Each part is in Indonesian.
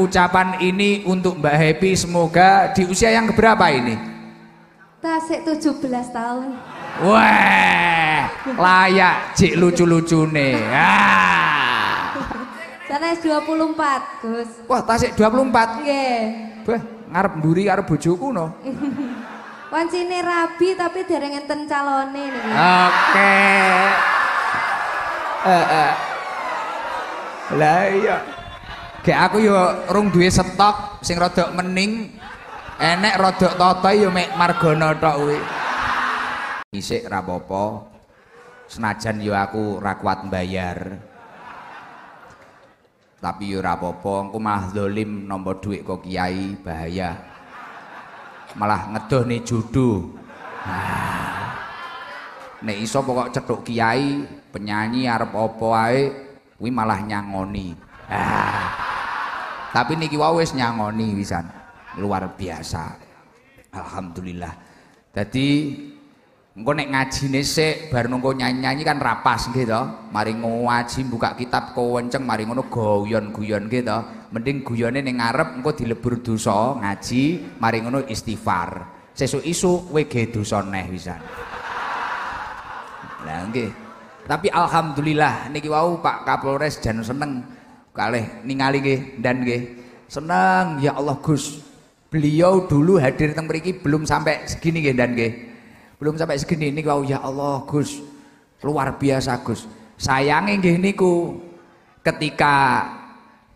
ucapan ini untuk Mbak Happy semoga di usia yang berapa ini? Tasik 17 tahun. Wah, layak cik lucu-lucu nih. Ah. Sana 24, Gus. Wah, tasik 24. Iya. Wah, ngarep mburi karo bojoku no. Wancine rabi tapi dereng enten calone nih. Oke. Okay. Uh, eh, uh. Eh. Lah iya. Kayak aku yo rung duwe stok sing rodok mening, enek rodok toto yo mek margono tok kuwi. Isik rapopo. Senajan yo aku rakwat bayar. mbayar. Tapi yo rabopo aku malah dolim nomor dhuwit kok kiai bahaya. Malah ngedoh nih judu. Nah. Nek iso pokok cetuk kiai, penyanyi arep apa ae kuwi malah nyangoni. Ah. Tapi niki wae wis nyangoni wisan. Luar biasa. Alhamdulillah. Jadi engko naik ngaji nese, bar nunggu nyanyi-nyanyi kan rapas nggih to. Mari ngaji buka kitab kenceng mari ngono guyon-guyon nggih Mending guyone ning ngarep engko dilebur dosa ngaji mari ngono istighfar. Sesuk isu WG dosa neh wisan. Lah Tapi alhamdulillah niki wau Pak Kapolres jan seneng kalih ningali nggih dan nggih seneng ya Allah Gus beliau dulu hadir teng mriki belum sampai segini nggih dan nggih belum sampai segini ini kau ya Allah Gus luar biasa Gus Sayange nggih niku ketika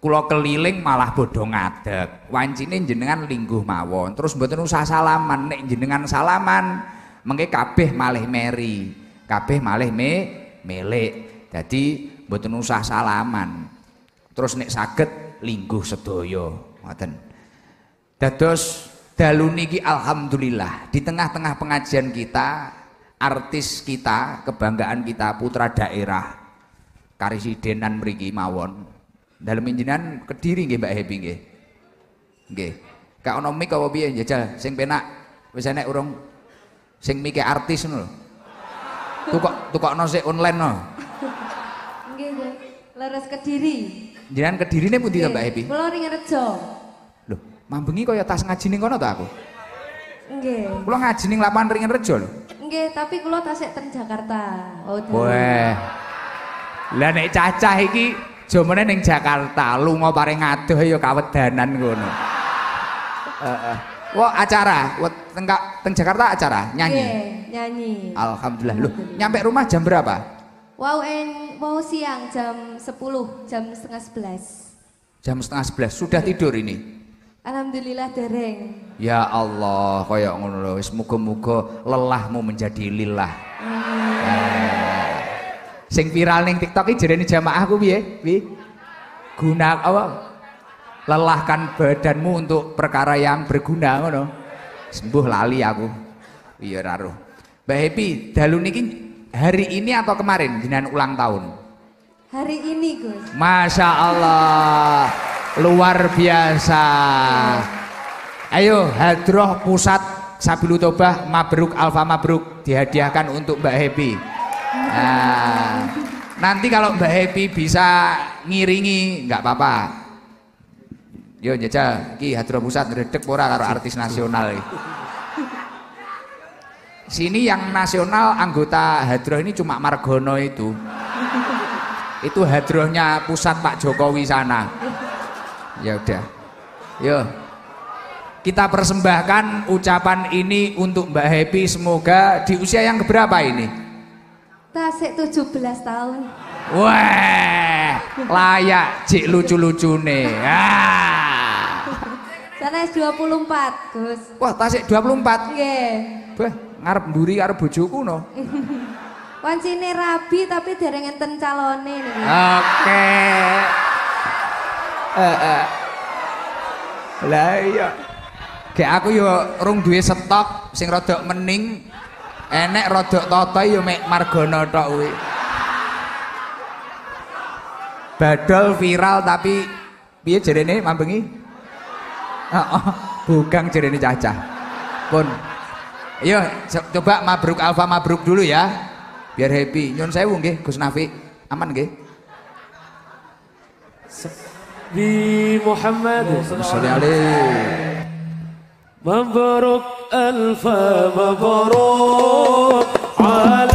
kula keliling malah bodoh ngadeg wancine jenengan lingguh mawon terus mboten usah salaman nek jenengan salaman mengke kabeh malih meri kabeh malih me melek jadi mboten usah salaman Terus nek sakit lingguh sedoyo ngoten. Dados dalu alhamdulillah di tengah-tengah pengajian kita, artis kita, kebanggaan kita putra daerah karisidenan mriki mawon. Dalam injinan Kediri nggih Mbak Happy nggih. Nggih. Kak ono mik apa piye jajal sing penak bisa enek urung sing mikir e artis ngono tukok Tukok tukokno sik online no. Nggih, leres Kediri ke diri Kediri pun tidak Mbak Happy? Pulau ringan Rejo. Lho, kau ya tas ngaji nih kono tuh aku? Enggak. Pulau ngaji nih lapangan ringan Rejo lho. Enggak. tapi kulo tasik ten Jakarta. Oh, Wah. Lah nek cacah iki jomene ning Jakarta, lunga paring adoh ya kawedanan ngono. Heeh. uh. acara, Wah teng, teng Jakarta acara nyanyi. nyanyi. Alhamdulillah. Lho, nyampe rumah jam berapa? Wow en, wow siang jam 10, jam setengah 11. Jam setengah 11 sudah iya. tidur ini. Alhamdulillah dereng. Ya Allah, kaya ngono lho. Wis muga-muga lelahmu menjadi lillah. Amin. Sing viral ning TikTok iki jerene jamaah ku piye? Pi? Guna apa? Lelahkan badanmu untuk perkara yang berguna ngono. Sembuh lali aku. Iya raruh. Mbak Happy, dalu niki Hari ini atau kemarin jenengan ulang tahun? Hari ini Gus. Masya Allah, luar biasa. Ayo hadroh pusat Sabilu Tobah Mabruk Alfa Mabruk dihadiahkan untuk Mbak Happy. Nah, nanti kalau Mbak Happy bisa ngiringi nggak apa-apa. Yo jajal, ki hadroh pusat redek pora karo artis nasional. Sini yang nasional anggota Hadroh ini cuma Margono itu. itu Hadrohnya pusat Pak Jokowi sana. Ya udah. Yo, Kita persembahkan ucapan ini untuk Mbak Happy semoga di usia yang berapa ini? Tasik 17 tahun. Wah, layak cik lucu-lucu nih. Ya. Ah. Sana 24, Gus. Wah, tasik 24. Nggih. Yeah ngarep mburi karo bojoku no. Wancine rabi tapi dereng enten calone ini. Oke. Heeh. Eh. Lah iya. Kayak aku yo rung duwe stok sing rodok mening. Enek rodok toto yo mek margono tok kuwi. Badol viral tapi piye jerene mambengi? Heeh. Bugang jerene cacah. Pun. Ayo iya, coba mabruk alfa mabruk dulu ya. Biar happy. Nyun wong nggih Gus Nafi. Aman nggih? Di Muhammad sallallahu alaihi Mabruk alfa mabruk. Al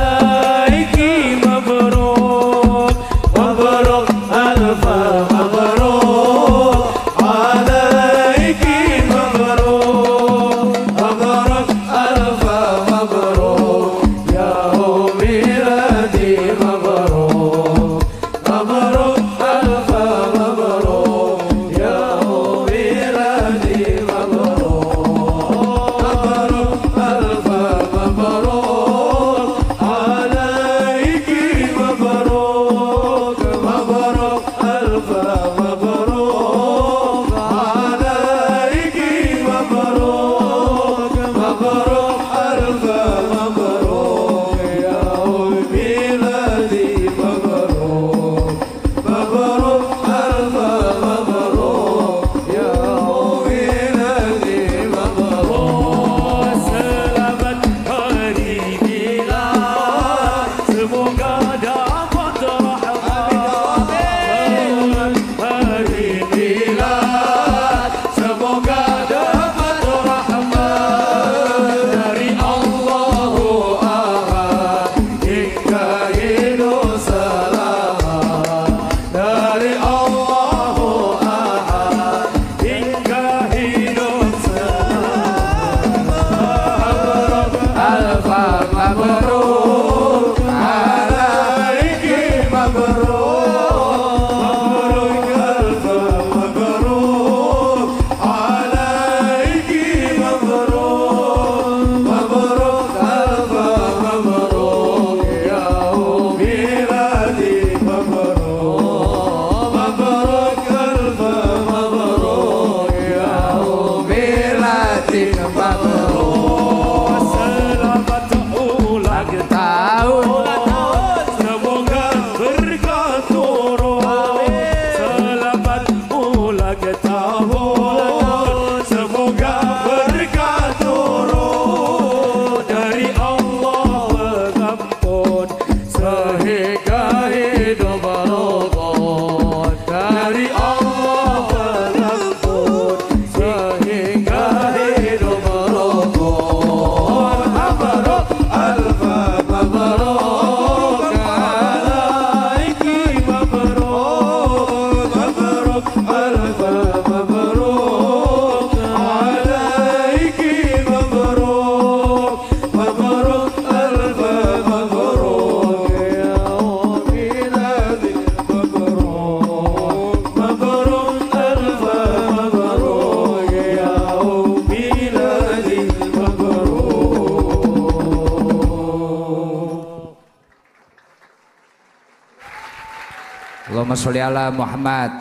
sholli ala Muhammad.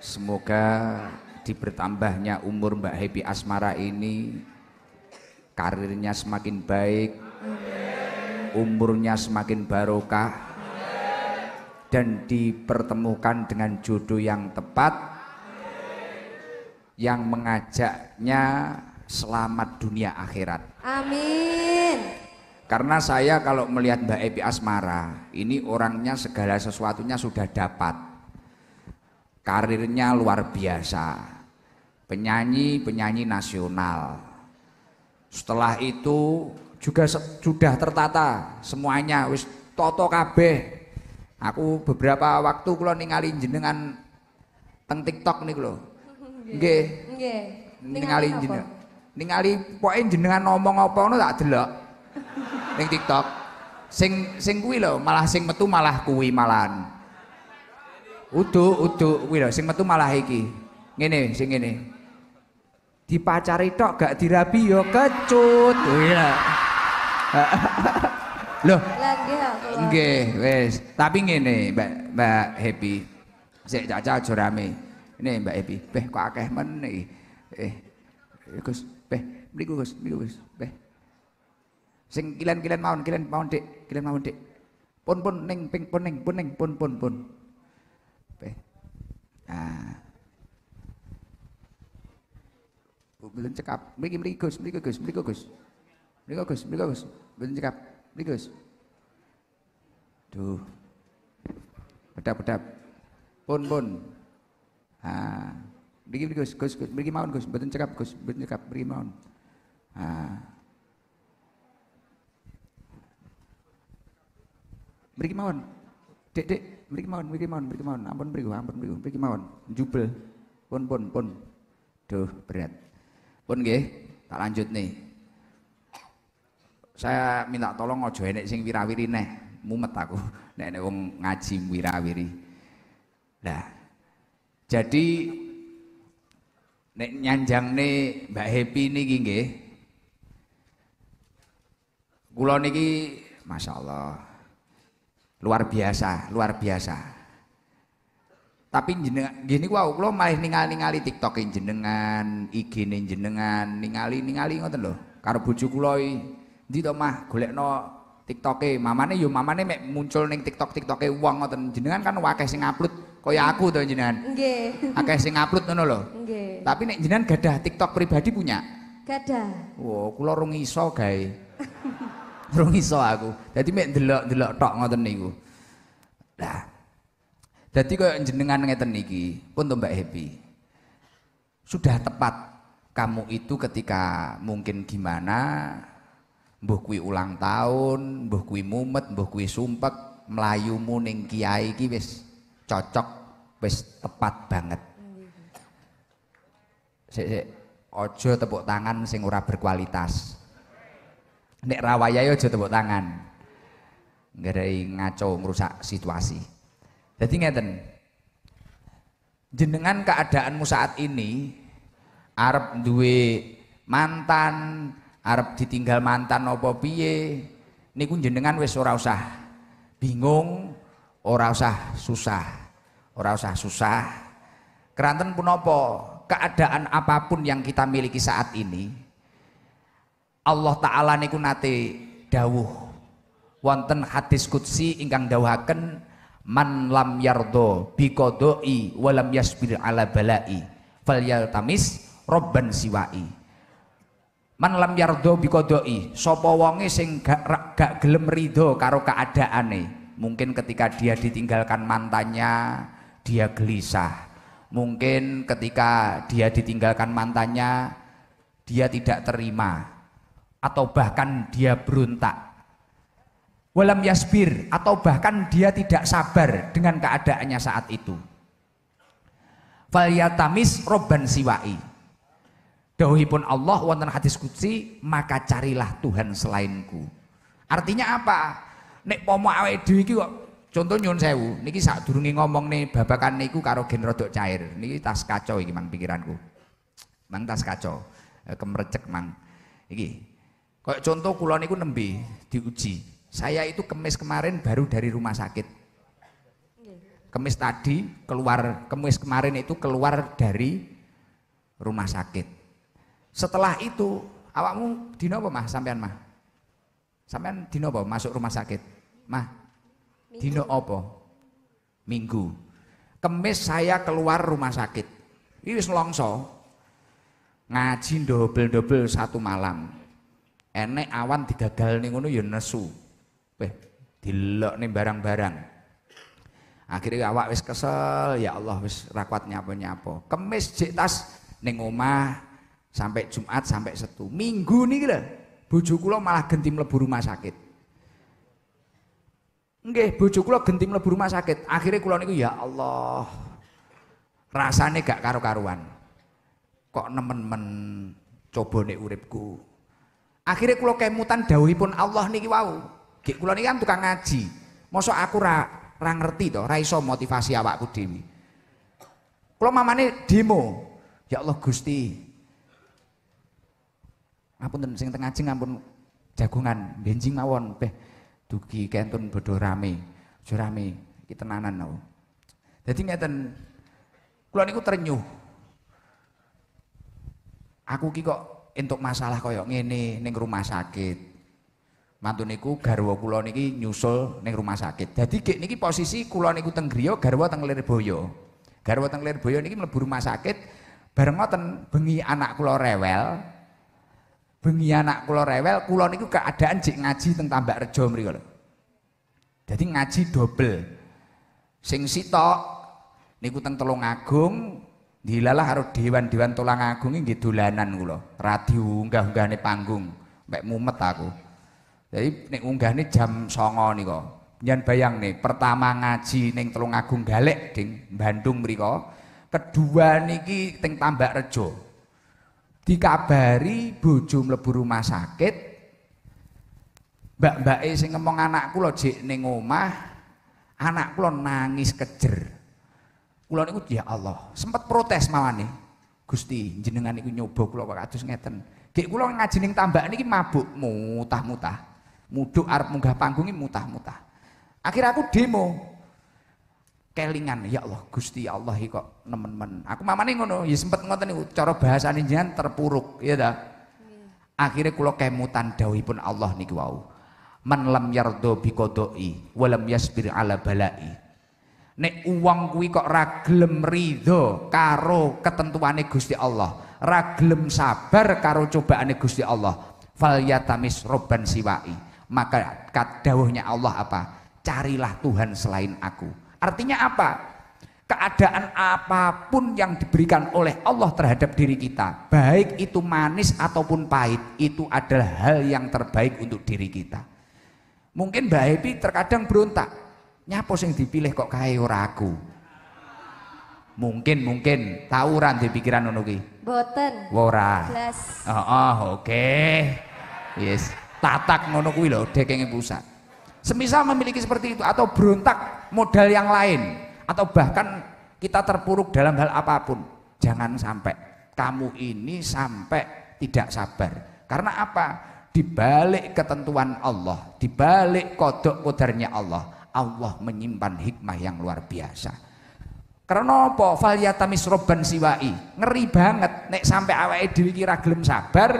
Semoga di bertambahnya umur Mbak Happy Asmara ini karirnya semakin baik, umurnya semakin barokah, dan dipertemukan dengan jodoh yang tepat, yang mengajaknya selamat dunia akhirat. Amin. Karena saya kalau melihat Mbak Epi Asmara, ini orangnya segala sesuatunya sudah dapat. Karirnya luar biasa. Penyanyi-penyanyi nasional. Setelah itu juga sudah tertata semuanya wis toto kabeh. Aku beberapa waktu kula ningali jenengan teng TikTok nih lho. Nggih. Nggih. Ningali jenengan. Ningali pokoke jenengan ngomong apa ngono tak delok ning TikTok. Sing sing kuwi lho, malah sing metu malah kuwi malan. Utu, utu, kuwi lho, sing metu malah iki. Ngene sing ngene. Dipacari tok gak dirabi yo ya kecut. Iya. Loh. Nggih, wis. Tapi ngene, Mbak Mbak Happy. Sik Caca aja rame. Ini Mbak Happy. Beh kok akeh men iki. Eh. Gus, beh, mriku Gus, mriku Gus. Beh. Sing kilen-kilen mawon, kilen mawon Dik, kilen mawon Dik. Pun pun ning ping pun ning pun ning pun pun pun. ah, Belum cekap. Mriki mriki Gus, mriki Gus, mriki Gus. Mriki Gus, mriki Gus. Belum cekap. Mriki Gus. Duh. pedap-pedap, Pun pun. Ah. Mriki mriki Gus, Gus, Gus. Mriki mawon Gus, mboten cekap Gus, mboten cekap mriki mawon. Ah. Beri mawon. Dek, dek, mriki mawon, mriki mawon, mriki mawon. Ampun mriku, ampun beri mriki mawon. jubel, Pun pun pun. Duh, berat. Pun nggih, tak lanjut nih. Saya minta tolong ojo enek sing wirawiri neh. Mumet aku nek nek wong ngaji wirawiri. Nah. Jadi nek nyanjangne Mbak Happy niki nggih. Kula niki allah. Luar biasa, luar biasa. Tapi jenengan gini wow, lo malah ningali-ningali TikTok jenengan, IG jenengan, ningali-ningali ngoten lo, Karo bucu kuloi, di to mah TikTok TikToke, mamane yo mamane mek muncul neng TikTok TikToke uang ngoten. Jenengan kan wakai sing upload kaya aku tuh jenengan. Nggih. Akeh sing upload ngono lo. Tapi neng jenengan gadah TikTok pribadi punya? Gadah. wow, kulo rung iso Durung iso aku. jadi mek delok-delok tok ngoten niku. Lah. Dadi koyo jenengan ngeten niki, pun Mbak Happy. Sudah tepat kamu itu ketika mungkin gimana mbuh kuwi ulang tahun, mbuh kuwi mumet, mbuh kuwi sumpek, mlayumu ning kiai iki wis cocok, wis tepat banget. Sik sik aja tepuk tangan sing ora berkualitas. Nek yo aja tepuk tangan. Nggarai ngaco ngrusak situasi. Jadi ngeten. Jenengan keadaanmu saat ini arep duwe mantan, arep ditinggal mantan apa piye, niku jenengan wis ora usah bingung, ora usah susah, ora usah susah. Keranten punapa? Keadaan apapun yang kita miliki saat ini, Allah taala niku nate dawuh wonten hadis kutsi ingkang dawuhaken man lam yardo bikodoi walam yasbir ala balai tamis robban siwai man lam yardo bikodoi sopo wonge sing gak, gak gelem ridho karo keadaane mungkin ketika dia ditinggalkan mantannya dia gelisah mungkin ketika dia ditinggalkan mantannya dia tidak terima atau bahkan dia beruntak. Walam yasbir atau bahkan dia tidak sabar dengan keadaannya saat itu. Falyatamis robban siwai. Dauhipun Allah wonten hadis kutsi maka carilah Tuhan selainku. Artinya apa? Nek pomo awe dewi ki kok contoh nyun sewu, niki durungi ngomong nih babakan niku karo gen cair. Niki tas kacau iki mang pikiranku. Mang tas kacau, kemercek mang. Iki Kayak contoh kulon itu nembe diuji. Saya itu kemis kemarin baru dari rumah sakit. Kemis tadi keluar, kemis kemarin itu keluar dari rumah sakit. Setelah itu awakmu dino apa mah sampean mah? Sampean dino apa masuk rumah sakit? Mah dino apa? Minggu. Kemis saya keluar rumah sakit. Ini longso. Ngaji dobel-dobel satu malam enek awan digagal nih ngono ya nesu weh dilok nih barang-barang akhirnya awak wis kesel ya Allah wis rakwat nyapo-nyapo kemis jek tas nih omah sampai Jumat sampai Setu minggu nih gila. bojo kulo malah genti mlebu rumah sakit Nggih, bujuk kulo genti mlebu rumah sakit. Akhirnya kula niku ya Allah. rasanya gak karu karuan Kok nemen-men coba nih uripku. Akhirnya mutan kemutan pun Allah niki wau. Gek kulo niki kan tukang ngaji. Mosok aku ra ra ngerti to, ra iso motivasi awakku dhewe. mama mamane demo. Ya Allah Gusti. dan sing tengah ngapun jagungan jagungan benjing mawon beh duki kentun bodoh rame. Jo rame iki jadi no. Dadi ngeten kula niku terenyuh. Aku ki kok untuk masalah koyok ngene ning rumah sakit. Mantu niku garwa kula niki nyusul ning rumah sakit. Dadi gek niki posisi kula niku teng griya, garwa teng Lirboyo. Garwa teng Lirboyo niki mlebu rumah sakit bareng ngoten bengi anak kula rewel. Bengi anak kula rewel, kula niku keadaan jek ngaji teng Tambak Rejo mriku lho. Dadi ngaji dobel. Sing sitok niku teng Telung Agung, dilalah harus dewan-dewan tulang agung ini dolanan radio nggak nggak nih panggung mbak mumet aku jadi nek nih jam nih kok nyen bayang nih pertama ngaji nih tulang Agung Galek ding Bandung kok kedua niki teng Tambak Rejo dikabari bojo mlebu rumah sakit mbak mbak sing ngomong anak lo jek ning omah anak lo nangis kejer Kula niku ya Allah, sempat protes malah nih, Gusti, jenengan niku nyoba kula kok kados ngeten. Gek kula ngaji ning tambak niki mabuk mutah-mutah. Muduk arep munggah panggung mutah-mutah. Akhir aku demo. Kelingan, ya Allah, Gusti ya Allah kok nemen-men. Aku mamane ngono, ya sempat ngoten niku cara bahasane jenengan terpuruk, ya ta. Iya. Akhirnya kula kemutan dawuhipun Allah niki wau. Man lam yardo bikodoi, walam yasbir ala balai Nek uang kuwi kok raglem ridho karo ketentuane Gusti Allah, raglem sabar karo cobaane Gusti Allah. Fal yatamis roban siwai. Maka kadawuhnya Allah apa? Carilah Tuhan selain aku. Artinya apa? Keadaan apapun yang diberikan oleh Allah terhadap diri kita, baik itu manis ataupun pahit, itu adalah hal yang terbaik untuk diri kita. Mungkin Mbak Epi terkadang berontak, Nyapa sing dipilih kok kae ora aku? Mungkin mungkin tawuran di pikiran ngono ki. Mboten. Ora. jelas oh, oh, oke. Okay. Yes. Tatak ngono kuwi lho dekenge pusat. Semisal memiliki seperti itu atau berontak modal yang lain atau bahkan kita terpuruk dalam hal apapun, jangan sampai kamu ini sampai tidak sabar. Karena apa? Di balik ketentuan Allah, di balik kodok kodarnya Allah, Allah menyimpan hikmah yang luar biasa. Karena apa? Falyatamis misroban siwai. Ngeri banget nek sampai awal dhewe kira gelem sabar,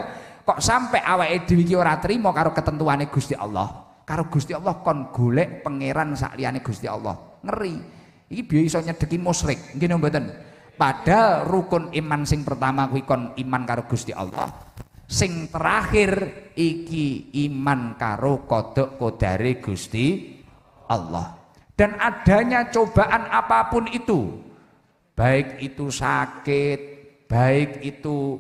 kok sampai awal dhewe kira terima karo ketentuannya Gusti Allah. Karo Gusti Allah kon golek pangeran sakliane Gusti Allah. Ngeri. Iki biaya iso nyedeki musyrik. Nggih mboten? Padahal rukun iman sing pertama kuwi kon iman karo Gusti Allah. Sing terakhir iki iman karo kodok kodare Gusti Allah. Dan adanya cobaan apapun itu, baik itu sakit, baik itu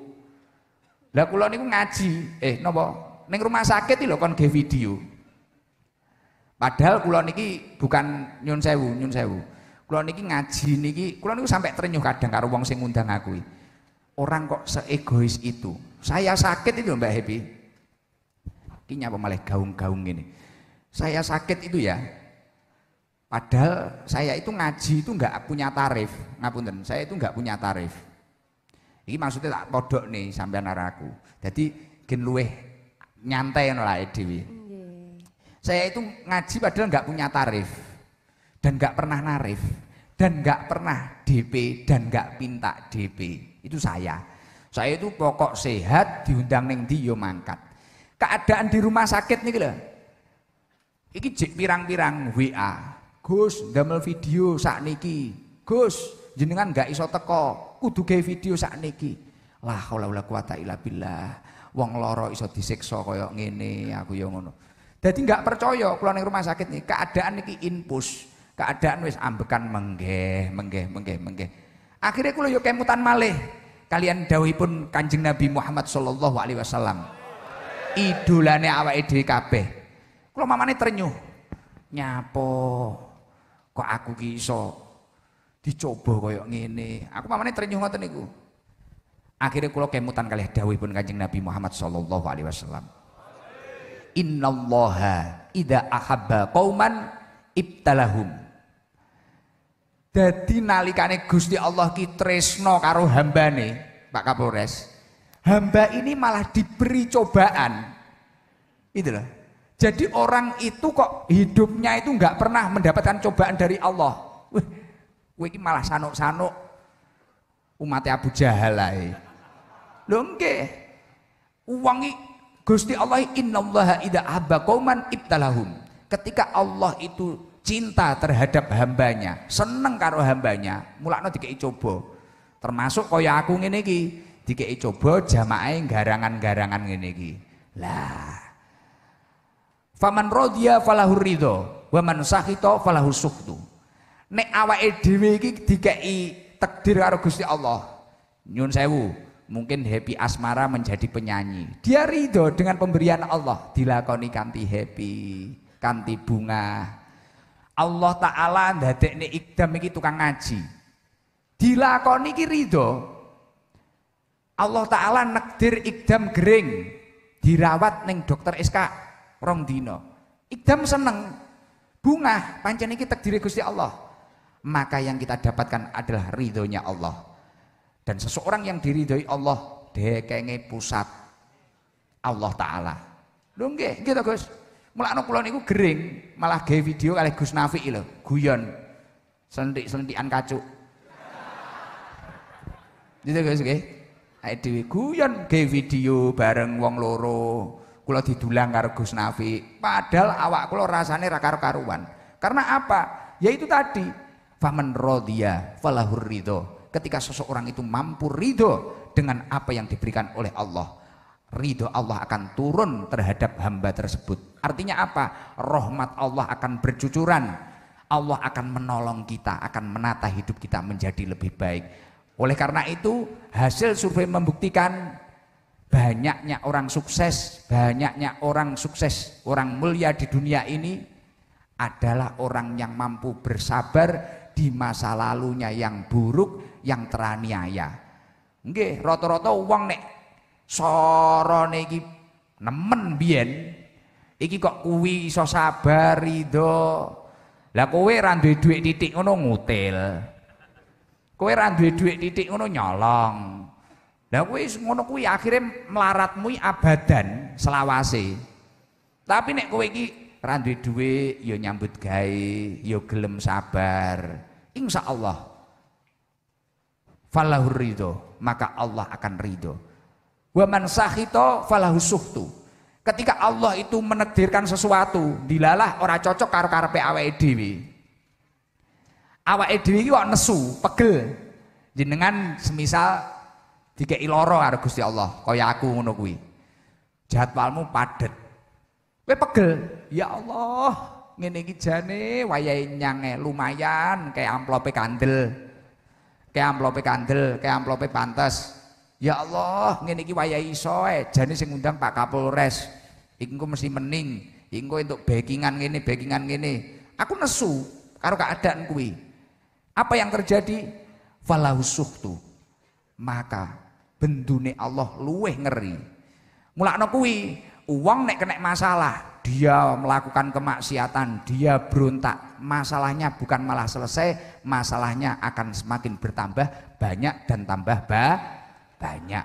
lah kula niku ngaji, eh napa? neng rumah sakit lho kon nggih video. Padahal kula niki bukan nyun sewu, nyun sewu. Kula niki ngaji niki, kula niku sampai terenyuh kadang karo wong sing ngundang aku. Orang kok seegois itu. Saya sakit itu Mbak Happy. Ini apa malah gaung-gaung ini Saya sakit itu ya, Padahal saya itu ngaji itu nggak punya tarif, ngapunten. Saya itu nggak punya tarif. Ini maksudnya tak podok nih sampai naraku. Jadi gen luweh nyantai lah eh, Dewi. Saya itu ngaji padahal nggak punya tarif dan nggak pernah narif dan nggak pernah DP dan nggak pinta DP itu saya saya itu pokok sehat diundang neng di mangkat keadaan di rumah sakit nih gila iki pirang-pirang WA Gus damel video niki, Gus jenengan gak iso teko, kudu gawe video sakniki. Lah kula wala kuwata ila billah. Wong loro iso disiksa kaya ngene, aku ya ngono. Dadi gak percaya kula ning rumah sakit nih, keadaan niki impus, Keadaan wis ambekan menggeh, menggeh, menggeh, menggeh. Akhirnya kula yo ya kemutan malih kalian dawuhipun Kanjeng Nabi Muhammad sallallahu alaihi wasallam. Idolane awake dhewe kabeh. Kula mamane ternyuh. Nyapo kok aku kiso, iso dicoba koyok ngene aku mamane trenyuh ngoten niku akhirnya kula kemutan kalih dawuhipun Kanjeng Nabi Muhammad sallallahu alaihi wasallam innallaha ida ahabba qauman ibtalahum dadi nalikane Gusti Allah ki tresno karo hambane Pak Kapolres hamba ini malah diberi cobaan itu loh jadi orang itu kok hidupnya itu nggak pernah mendapatkan cobaan dari Allah. Wih, wih malah sanuk-sanuk umatnya Abu Jahal lah. Lho nggih. Uwangi Gusti Allah innallaha idza habba qauman ibtalahum. Ketika Allah itu cinta terhadap hambanya, seneng karo hambanya, mulakno dikei coba. Termasuk kaya aku ngene iki, dikei coba jamaah e garangan-garangan ini iki. Lah, Faman Rodia falahu ridho, waman man sakhita falahu sukhtu. Nek awake dhewe iki dikai takdir karo Gusti Allah. Nyun sewu, mungkin happy asmara menjadi penyanyi. Dia ridho dengan pemberian Allah, dilakoni kanti happy, kanti bunga. Allah taala ne ikdam ini tukang ngaji. Dilakoni ki ridho. Allah taala nakdir ikdam gering dirawat neng dokter SK rong dino. Ikdam seneng, bunga pancen iki takdiri Gusti Allah. Maka yang kita dapatkan adalah ridhonya Allah. Dan seseorang yang diridhoi Allah dekenge pusat Allah taala. Lho gitu nggih mulai Gus. Mulakno kula niku gering, malah gawe video kali Gus Nafi lho, guyon. Selentik-selentikan kacuk. Gitu Gus nggih. Awake dhewe guyon gawe video bareng wong loro kula didulang karo Gus Nafi padahal awak kula rasane ra karuan karena apa ya itu tadi faman rodiya falahur ridho ketika seseorang itu mampu ridho dengan apa yang diberikan oleh Allah ridho Allah akan turun terhadap hamba tersebut artinya apa rahmat Allah akan bercucuran Allah akan menolong kita akan menata hidup kita menjadi lebih baik oleh karena itu hasil survei membuktikan banyaknya orang sukses, banyaknya orang sukses, orang mulia di dunia ini adalah orang yang mampu bersabar di masa lalunya yang buruk, yang teraniaya. Oke, roto-roto uang nek soro iki nemen bien, iki kok kuwi so sabar ridho. Lah kowe ra duit dhuwit titik ngono ngutil. Kowe ra duit dhuwit titik ngono nyolong. Lah kuwi ngono kuwi akhirnya melaratmu abadan selawase. Tapi nek kowe iki ra duwe yo ya nyambut gawe, ya gelem sabar. Insya Allah falahur ridho, maka Allah akan ridho. Wa man sahito falahu suhtu. Ketika Allah itu menetirkan sesuatu, dilalah orang cocok karo karepe awake dhewe. Awake dhewe iki kok nesu, pegel. Jenengan semisal Tiga iloro, karo Gusti Allah, kaya aku ngono kuwi. Jadwalmu padet. Kowe pegel. Ya Allah, ngene iki jane wayahe nyange lumayan kayak amplope kandel. Kayak amplope kandel, kayak amplope pantas. Ya Allah, ngene iki wayahe iso jane sing ngundang Pak Kapolres. Iku mesti mening, iku untuk backingan gini, backingan gini. Aku nesu karo keadaan kuwi. Apa yang terjadi? Falahu tuh, Maka bendune Allah luweh ngeri mulakno kuwi uang nek kena masalah dia melakukan kemaksiatan dia berontak masalahnya bukan malah selesai masalahnya akan semakin bertambah banyak dan tambah ba banyak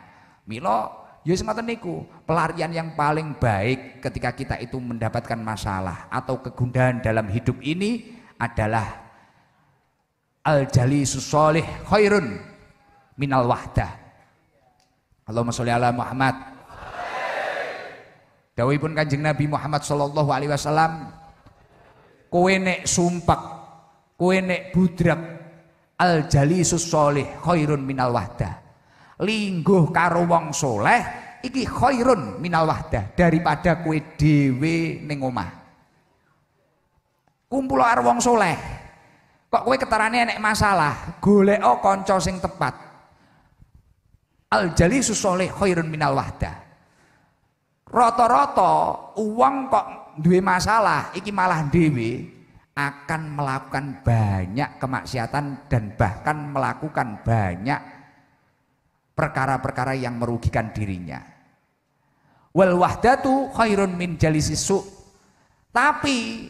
Milo Ya semata niku pelarian yang paling baik ketika kita itu mendapatkan masalah atau kegundahan dalam hidup ini adalah al jali susolih khairun minal wahdah Allahumma sholli ala Muhammad. Dawuhipun Kanjeng Nabi Muhammad sallallahu alaihi wasallam, kowe nek sumpak, kowe nek budrak al jalisus sholih khairun minal wahda. Lingguh karo wong soleh iki khairun minal wahda daripada kowe dhewe ning omah. Kumpul karo wong soleh. Kok kowe keterane enek masalah, golek kanca sing tepat. Al jali susoleh khairun minal wahda. Roto-roto uang kok duwe masalah, iki malah dewi akan melakukan banyak kemaksiatan dan bahkan melakukan banyak perkara-perkara yang merugikan dirinya. Wal wahdatu khairun min jalisi su. Tapi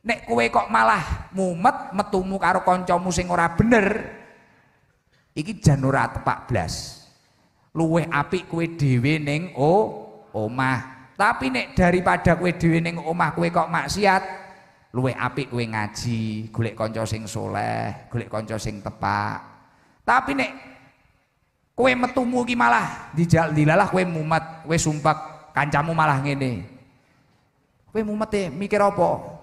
nek kowe kok malah mumet metumu karo kancamu sing ora bener, iki janura ora tepak blas luweh apik kue dhewe ning o omah. Tapi nek daripada kue dhewe ning omah kue kok maksiat, luweh apik kue ngaji, golek konco sing soleh, golek konco sing tepak. Tapi nek kue metumu ki malah dijal dilalah kue mumet, kue sumpak kancamu malah ngene. Kue mumet ya, mikir apa?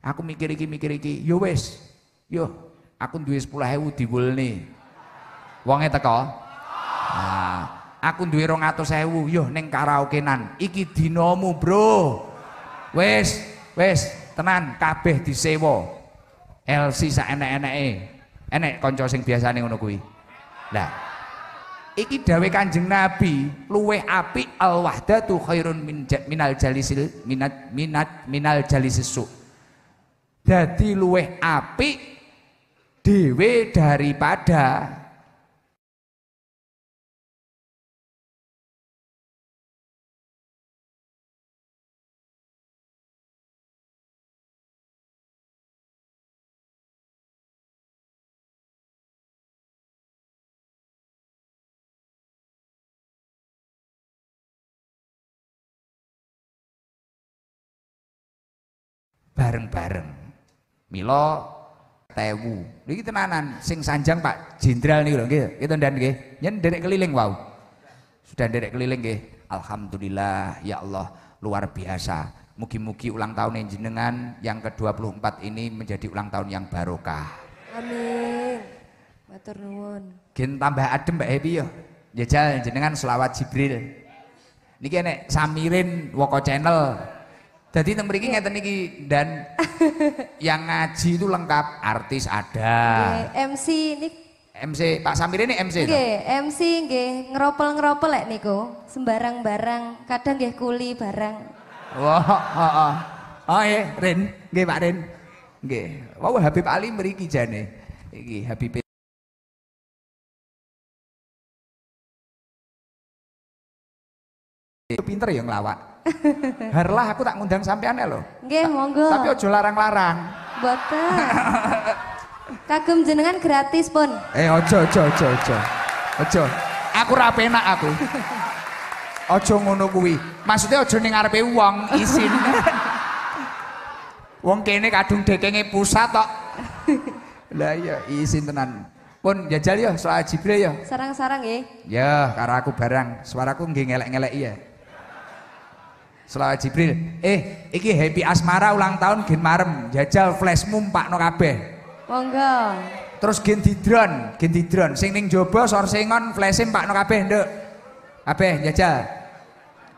Aku mikir iki mikir iki. Yo wis. Yo, aku duwe 10.000 diwulne. Wonge teko. Aku duwe 200.000. Yo ning karaokenan. Iki dinomu Bro. Wis, wis, tenan kabeh disewa. LC sak enek-eneke. Enek kanca sing biasane ngono kuwi. Lah, iki dawe Kanjeng Nabi, luweh api al wahdatu khairun min minal jalisil minat minat minal jalisis su. Dadi luweh apik dhewe daripada bareng-bareng. Milo, tewu. Niki tenanan sing sanjang Pak Jenderal niku lho nggih. Kita ndan nggih. Nyen derek keliling wau. Sudah derek keliling nggih. Alhamdulillah ya Allah luar biasa. Mugi-mugi ulang tahun yang jenengan yang ke-24 ini menjadi ulang tahun yang barokah. Amin. Matur nuwun. Gen tambah adem Mbak Happy yo, Jajal jenengan selawat Jibril. Niki enek samirin Woko Channel jadi teng mriki ngeten dan yang ngaji itu lengkap, artis ada. Oke, MC ini MC Pak Samir ini MC Oke itu. MC nggih, ngeropel-ngeropel lek niku, sembarang barang, kadang nggih kuli barang. Wah, oh, oh, oh. oh iya, Rin, nggih Pak Rin. Nggih. Wow, Habib Ali mriki jane. Iki Habib pinter yang lawak. Harlah aku tak ngundang sampean eh, lo. Nggih, monggo. Tapi ojo larang-larang. Mboten. Kagum jenengan gratis pun. Eh ojo ojo ojo ojo. Ojo. Aku ra penak aku. Ojo ngono kuwi. Maksudnya ojo ning ngarepe wong isin. wong kene kadung dekenge pusat tok. Lah iya isin tenan. Pun ya jajal yo ya, soal Jibril yo. Ya. Sarang-sarang ya. Ya, karena aku barang. Suaraku nggih ngelak ngelek ya. Selawat Jibril. Eh, iki Happy Asmara ulang tahun gen marem. Jajal flashmu mpakno kabeh. Monggo. Terus gen drone, gen drone, Sing ning jaba sor singon flashe mpakno kabeh, Nduk. Kabeh jajal.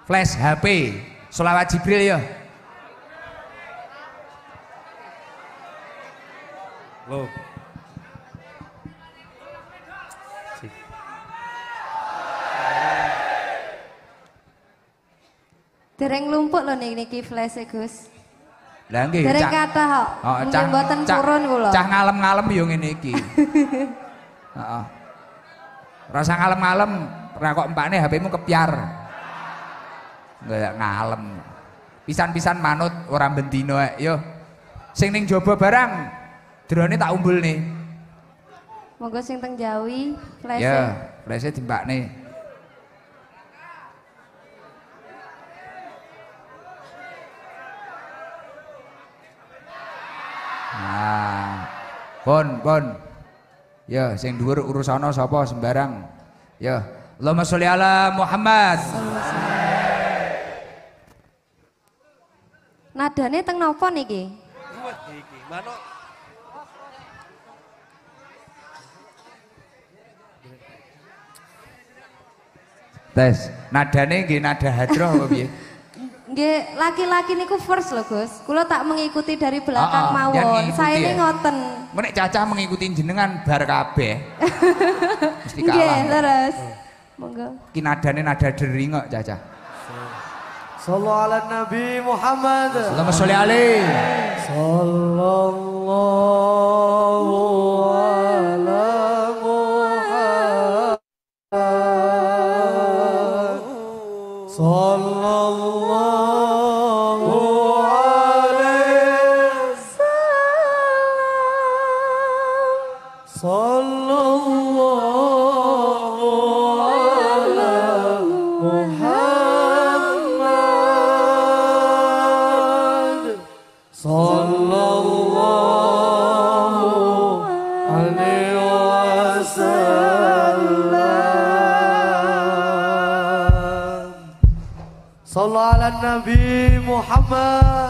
Flash HP. Selawat Jibril ya. Loh. Dereng lumpuk lho nih niki flash e, Gus. Lah nggih. Dereng kata kok. Oh, cah mboten purun kula. Cah ngalem-ngalem yo ngene iki. Heeh. Rasa ngalem-ngalem ra kok nih HP-mu kepiar. Enggak ya, ngalem. Pisan-pisan manut orang bendino yo. Sing ning jaba barang drone tak umbul nih. Monggo sing teng Jawi, flash. E. Ya, flash e nih. Nah, bon bon, Ya, sing dhuwur urusana sapa sembarang. Ya, Allahumma sholli ala Muhammad. Nadane teng napa niki? iki. Manuk Tes, nadane nggih nada hadroh apa piye? Nggih, laki-laki niku first lho, Gus. Kula tak mengikuti dari belakang ah, ah, mawon. Saya ini ngoten. Menek caca mengikuti jenengan bar kabeh. Mesti kalah. Nggih, leres. Eh. Monggo. Kinadane nada dering kok caca. Sallallahu ala Nabi Muhammad. Allahumma sholli alaihi. Sallallahu محمد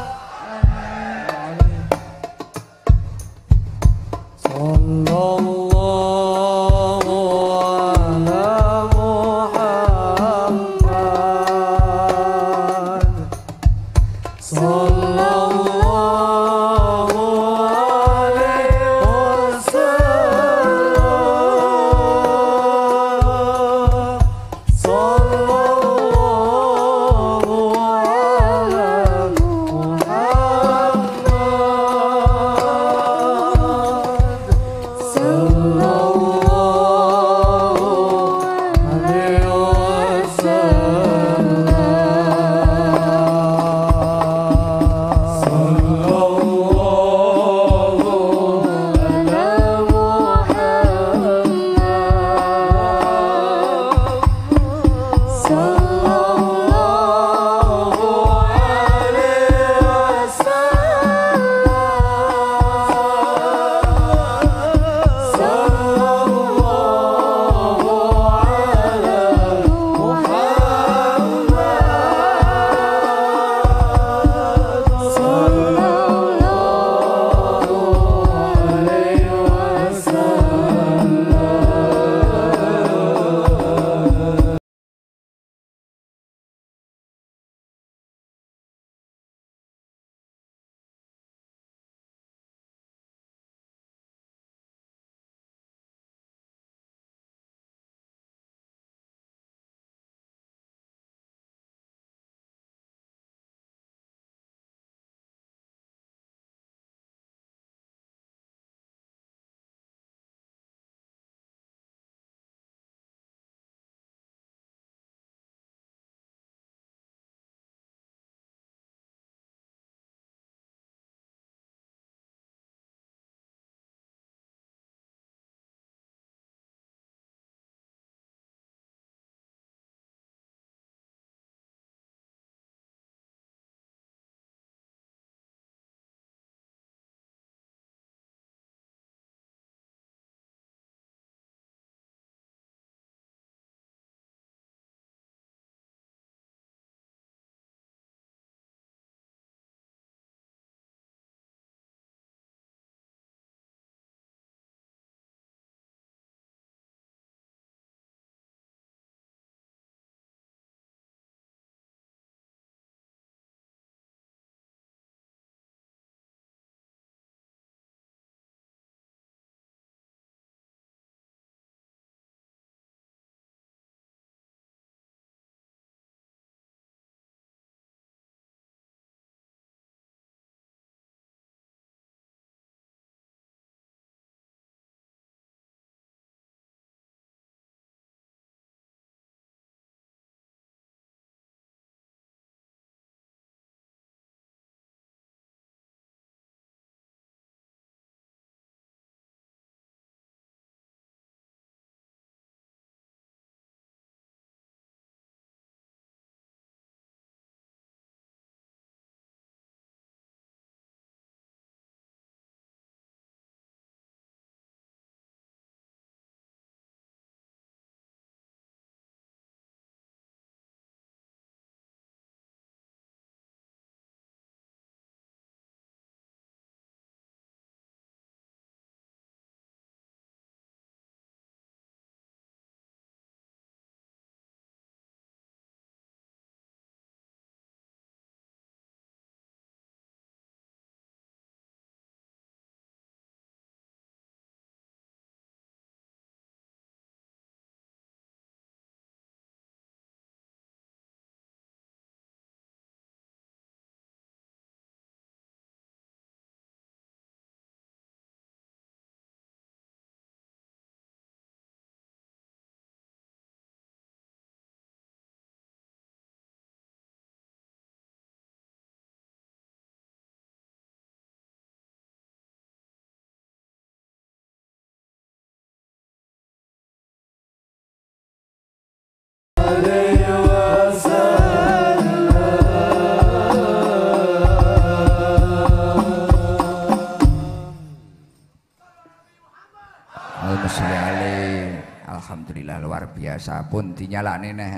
Alhamdulillah luar biasa pun dinyalane neh.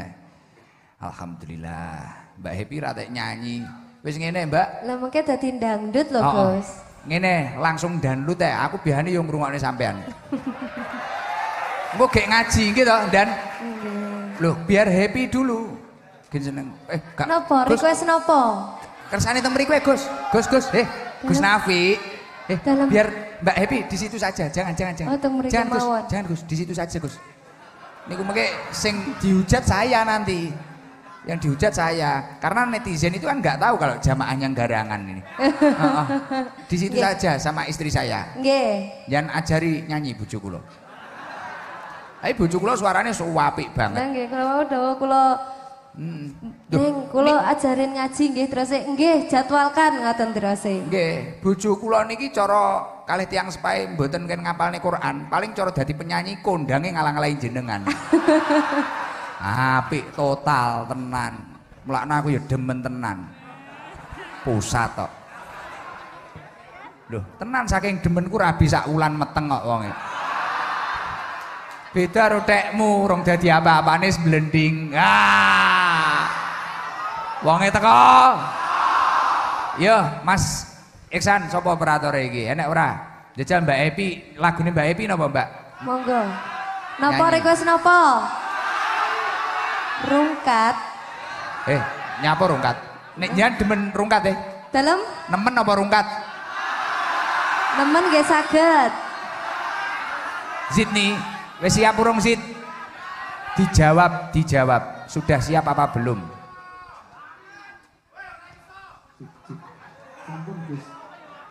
Alhamdulillah. Mbak Happy rada nyanyi. Wis ngene, Mbak. Lah mengke dadi dangdut loh, oh, Gus. Ngene, langsung dangdut ya. Aku biyane yo ngrungokne sampean. Gue kayak ngaji gitu Dan. Loh, biar happy dulu. Gini seneng. Eh, Kak. Nopo, request nopo? Kersane teng mriku Gus. Gus, Gus. Eh, Gus Nafi. Eh, biar Mbak Happy di situ saja. Jangan, jangan, jangan. Oh, teng jangan, Jangan, Gus. Di situ saja, Gus. Niku mengke sing dihujat saya nanti. Yang dihujat saya. Karena netizen itu kan nggak tahu kalau jamaahnya garangan ini. oh, oh. Di situ saja sama istri saya. Nggih. Jangan ajari nyanyi bojoku loh. Ayo bojo kula suarane suwapi banget. Nggih, kula wau dawuh kula Hmm. Ning kula ajarin ngaji nggih terus nggih jadwalkan ngoten terus. Nggih, bojo kula niki cara kalih tiang sepai mboten kan ngapalne Quran, paling cara dadi penyanyi kondange ngalang-alangi jenengan. Api total tenan. Mulakna aku ya demen tenan. Pusat tok. Loh, tenan saking demenku rabi sak wulan meteng kok wonge. Beda rotekmu rong dadi apa-apane blending. Ah. Wonge teko. Yo, Mas Iksan sopo operator iki? Enak ora? Jajal Mbak Epi, lagune Mbak Epi nopo Mbak? Monggo. Nopo, request napa? Rungkat. Eh, nyapa rungkat? Nek jangan demen rungkat deh. Dalam? Nemen nopo rungkat? Nemen gak sakit? Zidni, Wes siap burung sit? Dijawab, dijawab. Sudah siap apa belum?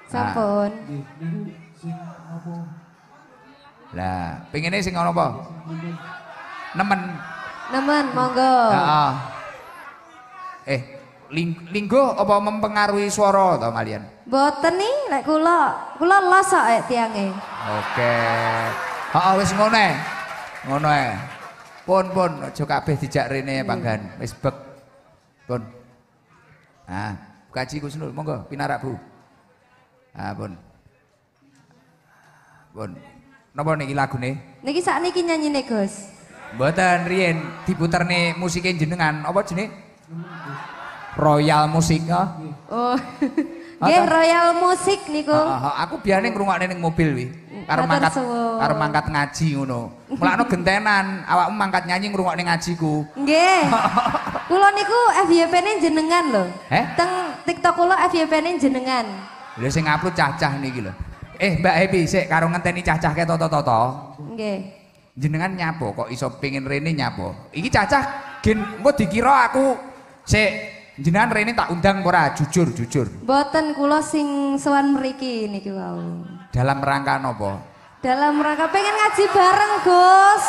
Sampun. Lah, pingin sing ngono apa? Nemen. Nemen, monggo. Eh, ling linggo apa mempengaruhi suara atau malian? Boten nih, lek kula, kula los kok tiange. Oke. Okay. Heeh wis ngono ae. Ngono ae. Pun pun aja kabeh dijak rene panggan. Wis bek. Pun. Ah, kaji Gusnul monggo pinarak Bu. Ah, pun. Pun. Napa niki lagune? Niki sakniki nyanyine Gus. Mboten riyen diputerne musike jenengan. Apa jenenge? Royal Musik. Oh. Nggih, kan? Royal Musik niku. Heeh, aku biyen ngrungokne ning mobil wi. Karena mangkat karena mangkat ngaji ngono. Mulakno gentenan, awakmu mangkat nyanyi ngrungokne ngajiku. Gue, kulo niku FYP-ne jenengan lho. Eh? Teng TikTok kulo FYP-ne jenengan. udah sih upload cacah nih gila Eh Mbak Happy sih karo ngenteni cacah kayak toto-toto. Gue, Jenengan nyapo kok iso pingin rene nyapo? Iki cacah gin, gen dikiro dikira aku sik jenengan rene tak undang ora jujur jujur. Boten kulo sing sewan meriki niki wau. Wow. Dalam rangka nopo? Dalam rangka pengen ngaji bareng, Gus.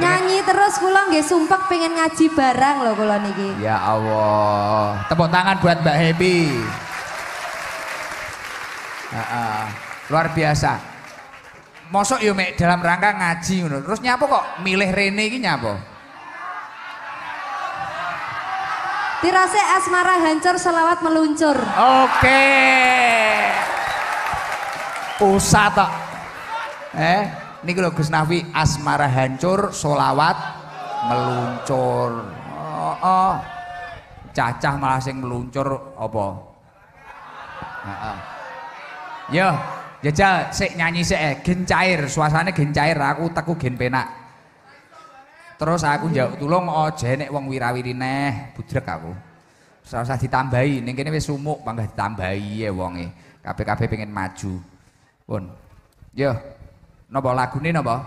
Nyanyi terus kula nggih sumpah pengen ngaji bareng loh kula niki. Ya Allah. Tepuk tangan buat Mbak Happy. Uh, uh, luar biasa. Mosok yo mek dalam rangka ngaji ngono. Terus nyapa kok milih Rene iki nyapa? Dirase asmara hancur selawat meluncur. Oke. Okay. Usah tok. Eh, Nih kalau Gus Nafi asmara hancur, solawat meluncur. Oh, oh. Cacah malah sing meluncur apa? Heeh. Yo, jajal sik nyanyi sik eh. gen cair, suasana gen cair aku teku gen penak. Terus aku njawab tulung oh, jenek wong wirawiri neh, budrek aku. salah-salah ditambahi, ini kini wis sumuk bangga ditambahi ya wongi Kabeh-kabeh pengen maju. Pun. Yo. Ya. Napa lagune napa?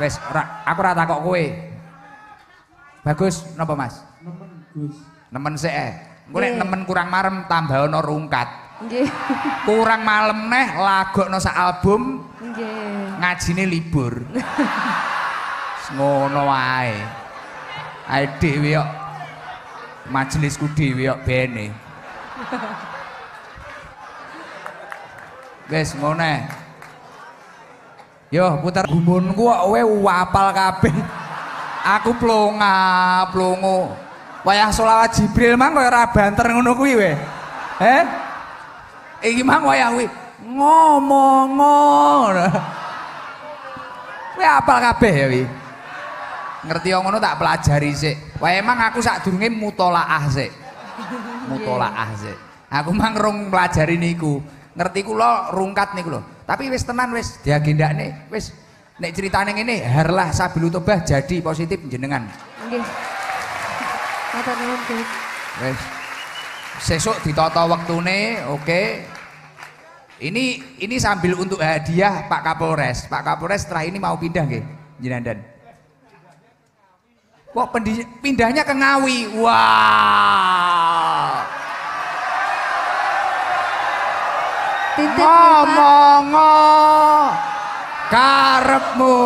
Wes, ra, aku ora takok kowe. Bagus napa Mas? Nemen Gus. Nemen sik eh. Engko nek nemen kurang marem tambah ana rungkat. Nggih. Kurang malem neh lagokno sak album. Nggih. Ngajine libur. Ngono wae. Ae dhewe kok majelisku dhewe kok bene. Guys, ngone. Yo, putar gumun gua we wapal kape. Aku plonga, plongo. Wayah solawat Jibril mang koyo raban banter ngono we. Eh? Iki mang wayah wi ngomong ngono. We apal kape ya wi? Ngerti ngono tak pelajari sik. Wayah emang aku sak ah mutolaah mutola Mutolaah sik. Aku mang rong pelajari niku ngerti kula rungkat nih lho. Tapi wis tenan wis nih, wis nek ceritane ini, harlah sabilu tobah jadi positif jenengan. Nggih. Matur nuwun, Gus. Wis. Sesuk ditata wektune, oke. Okay. Ini ini sambil untuk hadiah Pak Kapolres. Pak Kapolres setelah ini mau pindah nggih, Jinandan. Wah, pindahnya ke Ngawi. Wah. Wow. tertib ngomong karepmu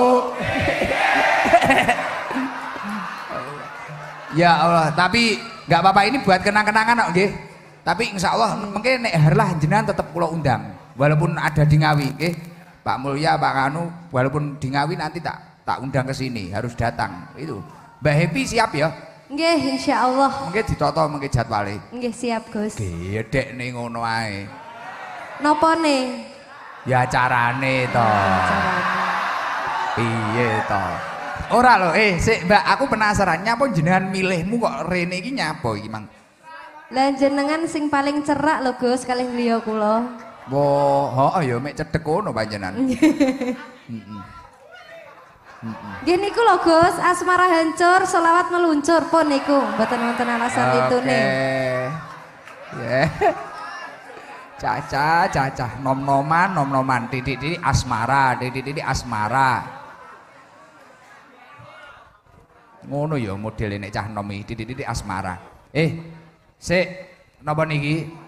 ya Allah tapi nggak apa-apa ini buat kenang-kenangan Oke? okay? tapi insya Allah mungkin nek herlah jenengan tetap pulau undang walaupun ada di Ngawi okay? Pak Mulya Pak Kanu walaupun di Ngawi nanti tak tak undang ke sini harus datang itu Mbak Happy siap ya Insya Allah. Mungkin ditoto mungkin jadwalnya. Oke, siap, Gus. Gede, ning ngono Napa ne? Ya carane to. Iya Piye to? Ora lho, eh sik Mbak, aku penasaran nyapa jenengan milihmu kok rene iki nyapa iki, Mang? jenengan sing paling cerak lho, Gus, kali griya kula. Wo, heeh ya mek cedhek kono panjenan. Gini ku lho Gus, asmara hancur, selawat meluncur pun niku. Mboten wonten alasan okay. itu nih. Yeah. Caca, caca, nom-noman, nom-noman, titik asmara, titik-titik asmara. Ngono yo ya model ini cah nomi titik-titik asmara. Eh, sik napa niki?